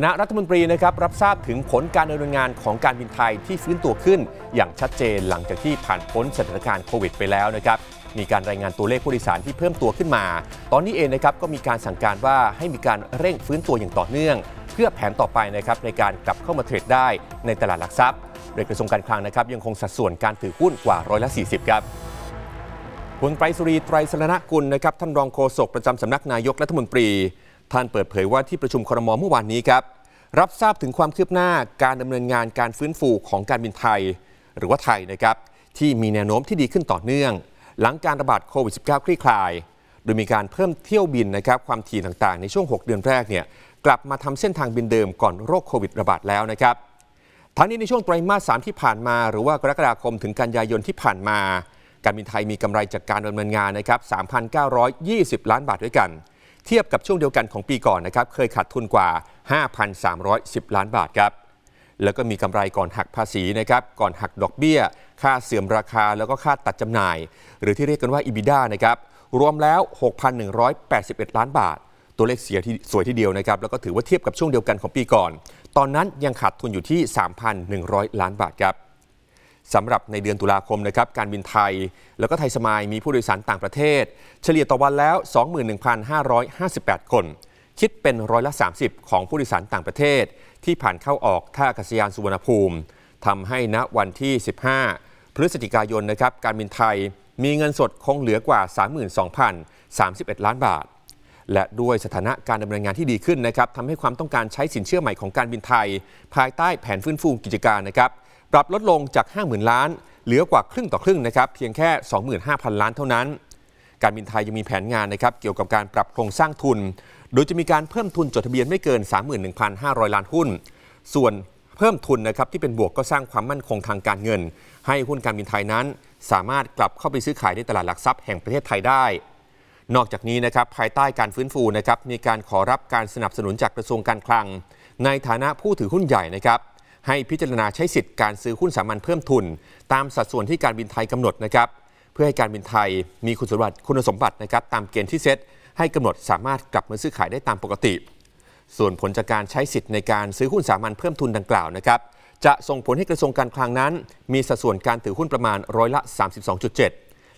คณะรัฐมนตรีนะครับรับทราบถึงผลการดำเนินงานของการบินไทยที่ฟื้นตัวขึ้น อย่างชัดเจนหลังจากที่ผ่านพ้นสถานการณ์โควิดไปแล้วนะครับมีการรายงานตัวเลขผู้โดยสารที่เพิ่มตัวขึ้นมา ตอนนี้เองนะครับก็มีการสั่งการว่าให้มีการเร่งฟื้นตัวอย่างต่อเนื่อง เพื่อแผนต่อไปนะครับในการกลับเข้ามาเทรดได้ในตลาดหลักทรัพย์ โดยกระทรวงการคลังนะครับยังคงสัดส่วนการถือหุ้นกว่าร้อยละ40ครับคุณไตรสุรีไตรสรณกุลนะครับท่านรองโฆษกประจำสำนักนายกรัฐมนตรีท่านเปิดเผยว่าที่ประชุมครมเมื่อวานนี้ครับรับทราบถึงความคืบหน้าการดำเนินงานการฟื้นฟูของการบินไทย หรือว่าไทยนะครับที่มีแนวโน้มที่ดีขึ้นต่อเนื่อง หลังการระบาดโควิด -19 คลี่คลาย โดยมีการเพิ่มเที่ยวบินนะครับความถี่ต่างๆในช่วง 6 เดือนแรกเนี่ยกลับมาทำเส้นทางบินเดิมก่อนโรคโควิดระบาดแล้วนะครับทั้งนี้ในช่วงไตรมาสสที่ผ่านมา หรือว่ากรกฎาคมถึงกันยายนที่ผ่านมา การบินไทยมีกำไรจากการดำเนินงานนะครับ 3,920 ล้านบาทด้วยกันเทียบกับช่วงเดียวกันของปีก่อนนะครับเคยขาดทุนกว่า 5,310 ล้านบาทครับ แล้วก็มีกำไรก่อนหักภาษีนะครับ ก่อนหักดอกเบี้ย ค่าเสื่อมราคา แล้วก็ค่าตัดจำหน่าย หรือที่เรียกกันว่า EBITDA นะครับ รวมแล้ว 6,181 ล้านบาท ตัวเลขเสียที่สวยที่เดียวนะครับ แล้วก็ถือว่าเทียบกับช่วงเดียวกันของปีก่อน ตอนนั้นยังขาดทุนอยู่ที่ 3,100 ล้านบาทครับสำหรับในเดือนตุลาคมนะครับการบินไทยแล้วก็ไทยสมายมีผู้โดยสารต่างประเทศ เฉลี่ยต่อวันแล้ว 21,558 คน คิดเป็นร้อยละ 30 ของผู้โดยสารต่างประเทศ ที่ผ่านเข้าออกท่าอากาศยานสุวรรณภูมิทำให้ณวันที่ 15 พฤศจิกายนนะครับการบินไทยมีเงินสดคงเหลือกว่า 32,031 ล้านบาทและด้วยสถานะการดำเนินงานที่ดีขึ้นนะครับทำให้ความต้องการใช้สินเชื่อใหม่ของการบินไทย ภายใต้แผนฟื้นฟูกิจการนะครับปรับลดลงจาก 50,000ล้านเหลือกว่าครึ่งต่อครึ่งนะครับเพียงแค่ 25,000 ล้านเท่านั้น การบินไทยยังมีแผนงานนะครับเกี่ยวกับการปรับโครงสร้างทุน โดยจะมีการเพิ่มทุนจดทะเบียนไม่เกิน 31,500 ล้านหุ้น ส่วนเพิ่มทุนนะครับที่เป็นบวกก็สร้างความมั่นคงทางการเงิน ให้หุ้นการบินไทยนั้น สามารถกลับเข้าไปซื้อขายในตลาดหลักทรัพย์แห่งประเทศไทยได้นอกจากนี้นะครับภายใต้การฟื้นฟูนะครับมีการขอรับการสนับสนุนจากกระทรวงการคลัง ในฐานะผู้ถือหุ้นใหญ่นะครับให้พิจารณาใช้สิทธิ์การซื้อหุ้นสามัญเพิ่มทุน ตามสัดส่วนที่การบินไทยกำหนดนะครับเพื่อให้การบินไทยมีคุณสมบัติคุณสมบัตินะครับตามเกณฑ์ที่เซตให้กำหนดสามารถกลับมาซื้อขายได้ตามปกติ ส่วนผลจากการใช้สิทธิ์ในการซื้อหุ้นสามัญเพิ่มทุนดังกล่าวนะครับจะส่งผลให้กระทรวงการคลังนั้น มีสัดส่วนการถือหุ้นประมาณร้อยละ 32.7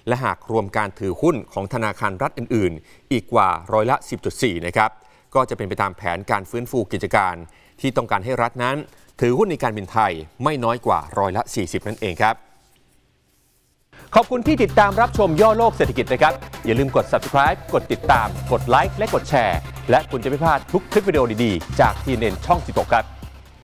และหากรวมการถือหุ้นของธนาคารรัฐอื่นๆ อีกกว่าร้อยละ 10.4 นะครับ ก็จะเป็นไปตามแผนการฟื้นฟูกิจการที่ต้องการให้รัฐนั้น ถือหุ้นในการบินไทยไม่น้อยกว่าร้อยละ 40 นั่นเองครับ ขอบคุณที่ติดตามรับชมย่อโลกเศรษฐกิจนะครับ อย่าลืมกด subscribe กดติดตามกดไลค์และกดแชร์และคุณจะไม่พลาดทุกคลิปวิดีโอดีๆจากทีเน็นช่อง16ครับ